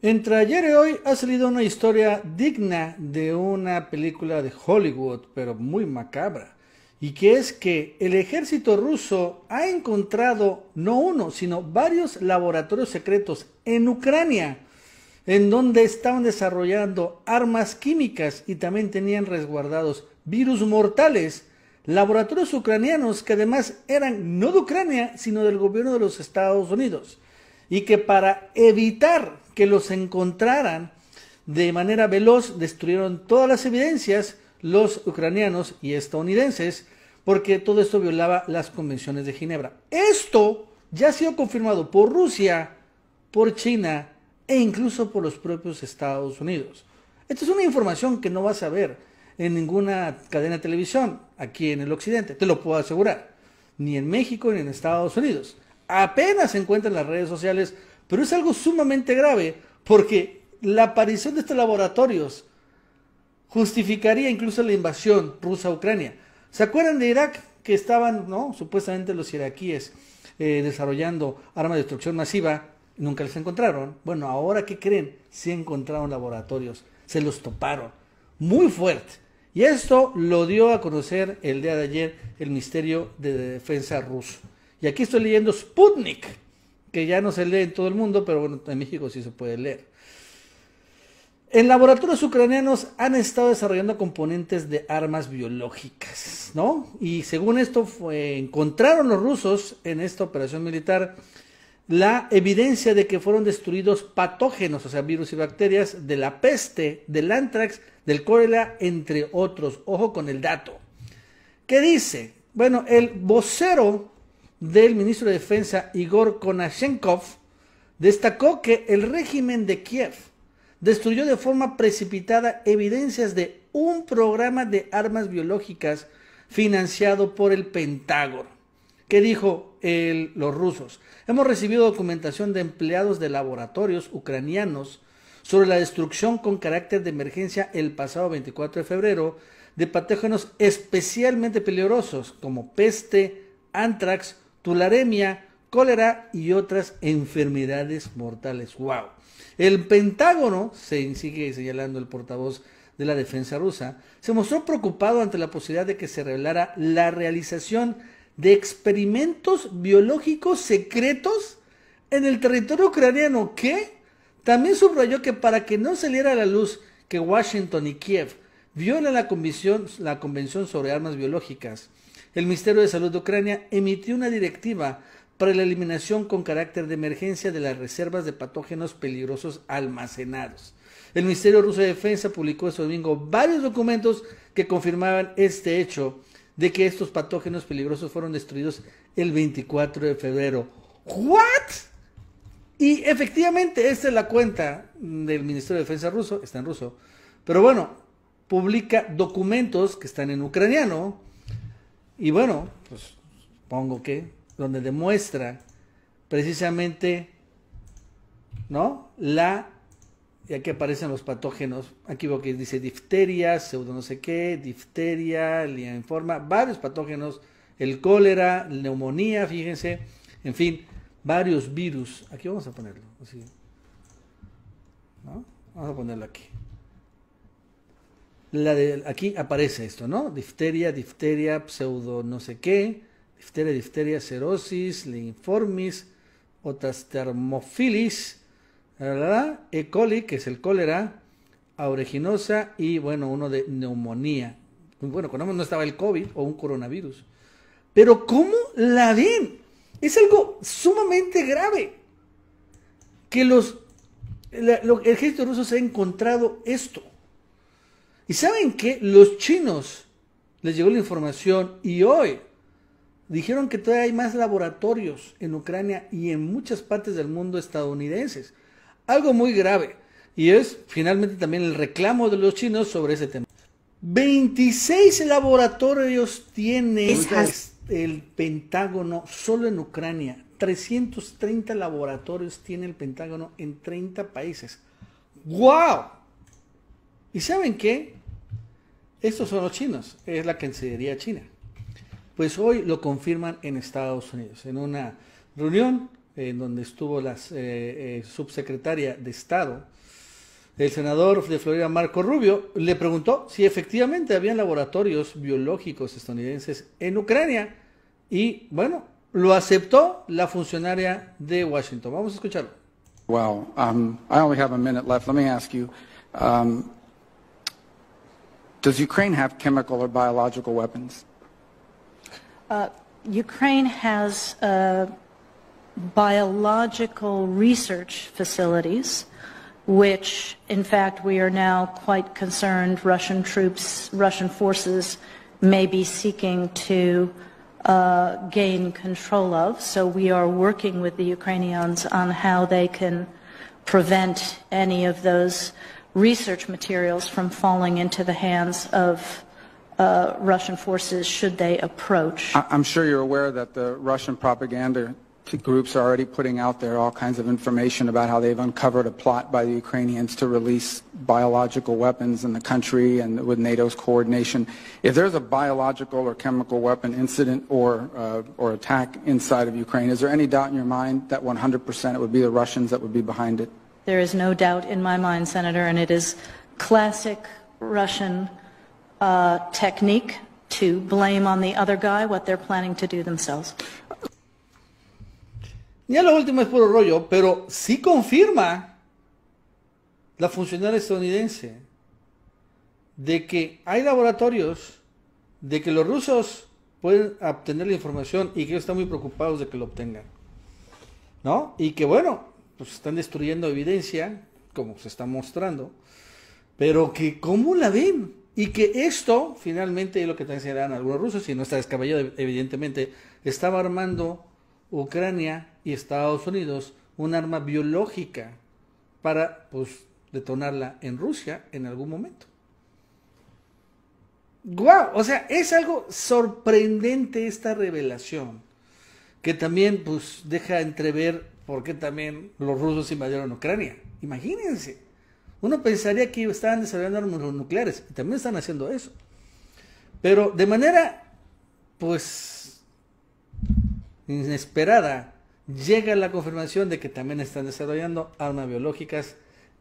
Entre ayer y hoy ha salido una historia digna de una película de Hollywood, pero muy macabra, y que es que el ejército ruso ha encontrado no uno, sino varios laboratorios secretos en Ucrania, en donde estaban desarrollando armas químicas y también tenían resguardados virus mortales, laboratorios ucranianos que además eran no de Ucrania, sino del gobierno de los Estados Unidos y que para evitar que los encontraran de manera veloz destruyeron todas las evidencias los ucranianos y estadounidenses porque todo esto violaba las convenciones de Ginebra. Esto ya ha sido confirmado por Rusia, por China e incluso por los propios Estados Unidos. Esta es una información que no vas a ver en ninguna cadena de televisión aquí en el occidente, te lo puedo asegurar, ni en México ni en Estados Unidos apenas se encuentra en las redes sociales, pero es algo sumamente grave porque la aparición de estos laboratorios justificaría incluso la invasión rusa a Ucrania. ¿Se acuerdan de Irak que estaban, no, supuestamente los iraquíes eh, desarrollando armas de destrucción masiva? Nunca les encontraron. Bueno, ahora qué creen? si encontraron laboratorios, se los toparon, muy fuerte. Y esto lo dio a conocer el día de ayer el Ministerio de Defensa ruso. Y aquí estoy leyendo Sputnik, que ya no se lee en todo el mundo, pero bueno, en México sí se puede leer. En laboratorios ucranianos han estado desarrollando componentes de armas biológicas, ¿no? Y según esto, encontraron los rusos en esta operación militar la evidencia de que fueron destruidos patógenos, o sea, virus y bacterias, de la peste, del antrax, del cólera, entre otros. Ojo con el dato. ¿Qué dice? Bueno, el vocero del ministro de Defensa Igor Konashenkov, destacó que el régimen de Kiev destruyó de forma precipitada evidencias de un programa de armas biológicas financiado por el Pentágono. ¿Qué dijo los rusos? Hemos recibido documentación de empleados de laboratorios ucranianos sobre la destrucción con carácter de emergencia el pasado 24 de febrero de patógenos especialmente peligrosos como peste, antrax tularemia, cólera y otras enfermedades mortales. ¡Wow! El Pentágono, se sigue señalando el portavoz de la defensa rusa, se mostró preocupado ante la posibilidad de que se revelara la realización de experimentos biológicos secretos en el territorio ucraniano, que también subrayó que para que no saliera a la luz que Washington y Kiev violan la la convención sobre armas biológicas, el Ministerio de Salud de Ucrania emitió una directiva para la eliminación con carácter de emergencia de las reservas de patógenos peligrosos almacenados. El Ministerio Ruso de Defensa publicó este domingo varios documentos que confirmaban este hecho de que estos patógenos peligrosos fueron destruidos el 24 de febrero. ¿What? Y efectivamente, esta es la cuenta del Ministerio de Defensa ruso, está en ruso. Pero bueno, publica documentos que están en ucraniano, y bueno, pues pongo que, donde demuestra precisamente, ¿no? La, y aquí aparecen los patógenos, aquí dice difteria, pseudo no sé qué, difteria, lianforma, varios patógenos, el cólera, neumonía, fíjense, en fin, varios virus. Aquí vamos a ponerlo, así. ¿no? Vamos a ponerlo aquí aquí aparece esto, ¿no? Difteria, difteria, pseudo no sé qué, difteria, difteria, cerosis, linformis, otras termofilis, E. coli, que es el cólera, aureginosa y bueno, uno de neumonía. Bueno, con no estaba el COVID o un coronavirus. Pero ¿cómo la ven? Es algo sumamente grave. Que los, el ejército ruso se ha encontrado esto. Y saben que los chinos les llegó la información y hoy dijeron que todavía hay más laboratorios en Ucrania y en muchas partes del mundo estadounidenses. Algo muy grave. Y es finalmente también el reclamo de los chinos sobre ese tema. 26 laboratorios tiene el Pentágono solo en Ucrania. 330 laboratorios tiene el Pentágono en 30 países. ¡Wow! ¿Y saben qué? Estos son los chinos, es la Cancillería china. Pues hoy lo confirman en Estados Unidos, en una reunión en donde estuvo la eh, eh, subsecretaria de Estado, el senador de Florida, Marco Rubio, le preguntó si efectivamente habían laboratorios biológicos estadounidenses en Ucrania y, bueno, lo aceptó la funcionaria de Washington. Vamos a escucharlo. Wow, um, I only have a minute left. Um, Does Ukraine have chemical or biological weapons? Uh, Ukraine has uh, biological research facilities, which, in fact, we are now quite concerned Russian troops, Russian forces may be seeking to uh, gain control of. So we are working with the Ukrainians on how they can prevent any of those research materials from falling into the hands of uh, Russian forces should they approach? I'm sure you're aware that the Russian propaganda groups are already putting out there all kinds of information about how they've uncovered a plot by the Ukrainians to release biological weapons in the country and with NATO's coordination. If there's a biological or chemical weapon incident or, uh, or attack inside of Ukraine, is there any doubt in your mind that 100% it would be the Russians that would be behind it? There is no doubt in my mind, Senator, and it is classic Russian uh, technique to blame on the other guy what they're planning to do themselves. Ya lo último es puro rollo, pero sí confirma la funcionaria estadounidense de que hay laboratorios, de que los rusos pueden obtener la información y que están muy preocupados de que lo obtengan. ¿No? Y que bueno, pues están destruyendo evidencia, como se está mostrando, pero que cómo la ven. Y que esto, finalmente, es lo que serán algunos rusos, y no está descabellado, evidentemente, estaba armando Ucrania y Estados Unidos un arma biológica para pues, detonarla en Rusia en algún momento. ¡Guau! o sea, es algo sorprendente esta revelación que también pues deja entrever por qué también los rusos invadieron Ucrania. Imagínense, uno pensaría que estaban desarrollando armas nucleares y también están haciendo eso. Pero de manera pues inesperada llega la confirmación de que también están desarrollando armas biológicas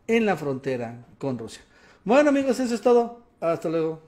en la frontera con Rusia. Bueno amigos, eso es todo. Hasta luego.